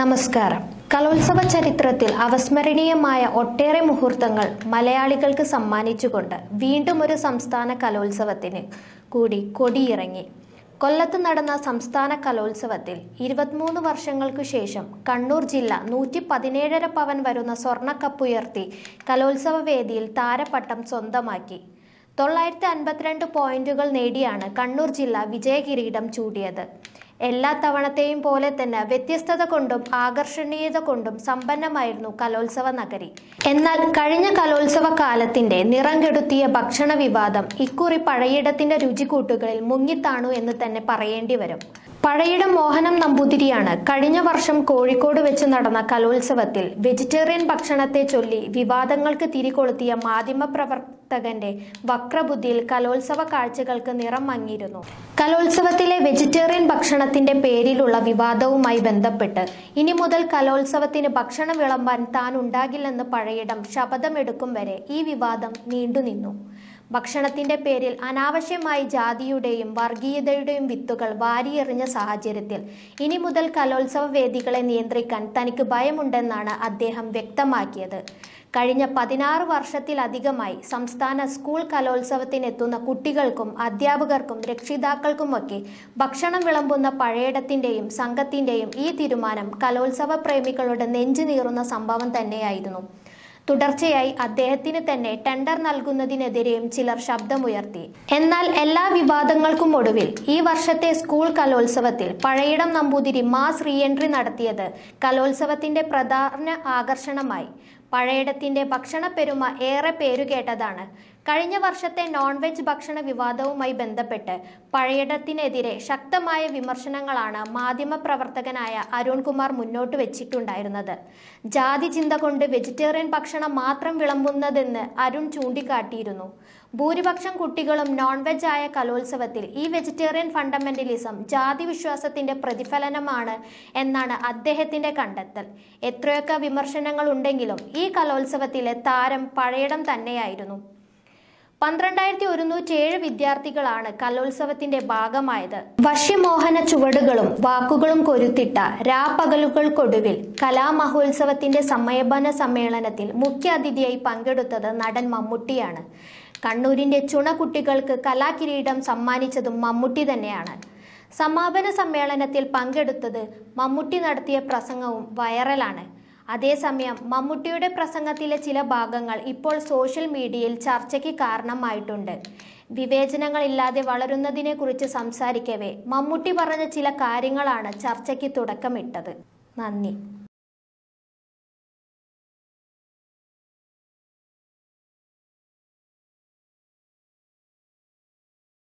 നമസ്കാരം കലോത്സവ ചരിത്രത്തിൽ അവസ്മരണീയമായ ഒട്ടേറെ മുഹൂർത്തങ്ങൾ മലയാളികൾക്ക് സമ്മാനിച്ചുകൊണ്ട് വീണ്ടും ഒരു സംസ്ഥാന കലോത്സവത്തിന് കൂടി കൊടിയിറങ്ങി കൊല്ലത്ത് നടന്ന സംസ്ഥാന കലോത്സവത്തിൽ ഇരുപത്തിമൂന്ന് വർഷങ്ങൾക്കു ശേഷം കണ്ണൂർ ജില്ല നൂറ്റി പതിനേഴര പവൻ വരുന്ന സ്വർണ്ണക്കപ്പുയർത്തി കലോത്സവ വേദിയിൽ താരപ്പട്ടം സ്വന്തമാക്കി തൊള്ളായിരത്തി അൻപത്തിരണ്ട് പോയിന്റുകൾ നേടിയാണ് കണ്ണൂർ ജില്ല വിജയകിരീടം ചൂടിയത് എല്ലാ തവണത്തെയും പോലെ തന്നെ വ്യത്യസ്തത കൊണ്ടും ആകർഷണീയത കൊണ്ടും സമ്പന്നമായിരുന്നു കലോത്സവ നഗരി എന്നാൽ കഴിഞ്ഞ കലോത്സവ കാലത്തിന്റെ നിറം കെടുത്തിയ ഭക്ഷണ വിവാദം ഇക്കുറി പഴയിടത്തിന്റെ രുചികൂട്ടുകളിൽ മുങ്ങിത്താണു എന്ന് തന്നെ പറയേണ്ടി വരും പഴയിടം മോഹനം നമ്പൂതിരിയാണ് കഴിഞ്ഞ വർഷം കോഴിക്കോട് വെച്ച് നടന്ന കലോത്സവത്തിൽ വെജിറ്റേറിയൻ ഭക്ഷണത്തെ ചൊല്ലി വിവാദങ്ങൾക്ക് തിരികൊളുത്തിയ മാധ്യമപ്രവർത്തകന്റെ വക്രബുദ്ധിയിൽ കലോത്സവ കാഴ്ചകൾക്ക് നിറം മങ്ങിയിരുന്നു കലോത്സവത്തിലെ വെജിറ്റേറിയൻ ഭക്ഷണത്തിന്റെ പേരിലുള്ള വിവാദവുമായി ബന്ധപ്പെട്ട് ഇനി മുതൽ കലോത്സവത്തിന് ഭക്ഷണം വിളമ്പാൻ താൻ ഉണ്ടാകില്ലെന്ന് പഴയിടം ശപഥമെടുക്കും വരെ ഈ വിവാദം നീണ്ടുനിന്നു ഭക്ഷണത്തിൻ്റെ പേരിൽ അനാവശ്യമായി ജാതിയുടെയും വർഗീയതയുടെയും വിത്തുകൾ വാരിയെറിഞ്ഞ സാഹചര്യത്തിൽ ഇനി മുതൽ കലോത്സവ വേദികളെ നിയന്ത്രിക്കാൻ തനിക്ക് ഭയമുണ്ടെന്നാണ് അദ്ദേഹം വ്യക്തമാക്കിയത് കഴിഞ്ഞ പതിനാറ് വർഷത്തിലധികമായി സംസ്ഥാന സ്കൂൾ കലോത്സവത്തിനെത്തുന്ന കുട്ടികൾക്കും അധ്യാപകർക്കും രക്ഷിതാക്കൾക്കുമൊക്കെ ഭക്ഷണം വിളമ്പുന്ന പഴയടത്തിൻ്റെയും സംഘത്തിൻ്റെയും ഈ തീരുമാനം കലോത്സവ പ്രേമികളുടെ നെഞ്ചു നീറുന്ന സംഭവം തന്നെയായിരുന്നു തുടർച്ചയായി അദ്ദേഹത്തിന് തന്നെ ടെൻഡർ നൽകുന്നതിനെതിരെയും ചിലർ ശബ്ദമുയർത്തി എന്നാൽ എല്ലാ വിവാദങ്ങൾക്കും ഒടുവിൽ ഈ വർഷത്തെ സ്കൂൾ കലോത്സവത്തിൽ പഴയിടം നമ്പൂതിരി മാസ് റീഎൻട്രി നടത്തിയത് കലോത്സവത്തിന്റെ പ്രധാന ആകർഷണമായി പഴയിടത്തിൻ്റെ ഭക്ഷണപ്പെരുമ ഏറെ പേരുകേട്ടതാണ് കഴിഞ്ഞ വർഷത്തെ നോൺ വെജ് ഭക്ഷണ വിവാദവുമായി ബന്ധപ്പെട്ട് പഴയിടത്തിനെതിരെ ശക്തമായ വിമർശനങ്ങളാണ് മാധ്യമപ്രവർത്തകനായ അരുൺകുമാർ മുന്നോട്ട് വെച്ചിട്ടുണ്ടായിരുന്നത് ജാതി ചിന്ത കൊണ്ട് വെജിറ്റേറിയൻ ഭക്ഷണം മാത്രം വിളമ്പുന്നതെന്ന് അരുൺ ചൂണ്ടിക്കാട്ടിയിരുന്നു ഭൂരിപക്ഷം കുട്ടികളും നോൺ വെജ് ആയ കലോത്സവത്തിൽ ഈ വെജിറ്റേറിയൻ ഫണ്ടമെന്റലിസം ജാതി വിശ്വാസത്തിന്റെ പ്രതിഫലനമാണ് എന്നാണ് അദ്ദേഹത്തിന്റെ കണ്ടെത്തൽ എത്രയൊക്കെ വിമർശനങ്ങൾ ഉണ്ടെങ്കിലും ഈ കലോത്സവത്തിലെ താരം പഴയടം തന്നെയായിരുന്നു പന്ത്രണ്ടായിരത്തി ഒരുന്നൂറ്റി ഏഴ് വിദ്യാർത്ഥികളാണ് കലോത്സവത്തിന്റെ ഭാഗമായത് വശ്യമോഹന ചുവടുകളും വാക്കുകളും കൊരുത്തിട്ട രാപ്പകലുകൾക്കൊടുവിൽ കലാമഹോത്സവത്തിന്റെ സമയപന സമ്മേളനത്തിൽ മുഖ്യാതിഥിയായി പങ്കെടുത്തത് നടൻ മമ്മൂട്ടിയാണ് കണ്ണൂരിന്റെ ചുണക്കുട്ടികൾക്ക് കലാകിരീടം സമ്മാനിച്ചതും മമ്മൂട്ടി തന്നെയാണ് സമാപന സമ്മേളനത്തിൽ പങ്കെടുത്തത് മമ്മൂട്ടി നടത്തിയ പ്രസംഗവും വൈറലാണ് അതേസമയം മമ്മൂട്ടിയുടെ പ്രസംഗത്തിലെ ചില ഭാഗങ്ങൾ ഇപ്പോൾ സോഷ്യൽ മീഡിയയിൽ ചർച്ചയ്ക്ക് കാരണമായിട്ടുണ്ട് വിവേചനങ്ങളില്ലാതെ വളരുന്നതിനെക്കുറിച്ച് സംസാരിക്കവേ മമ്മൂട്ടി പറഞ്ഞ ചില കാര്യങ്ങളാണ് ചർച്ചയ്ക്ക് തുടക്കമിട്ടത് നന്ദി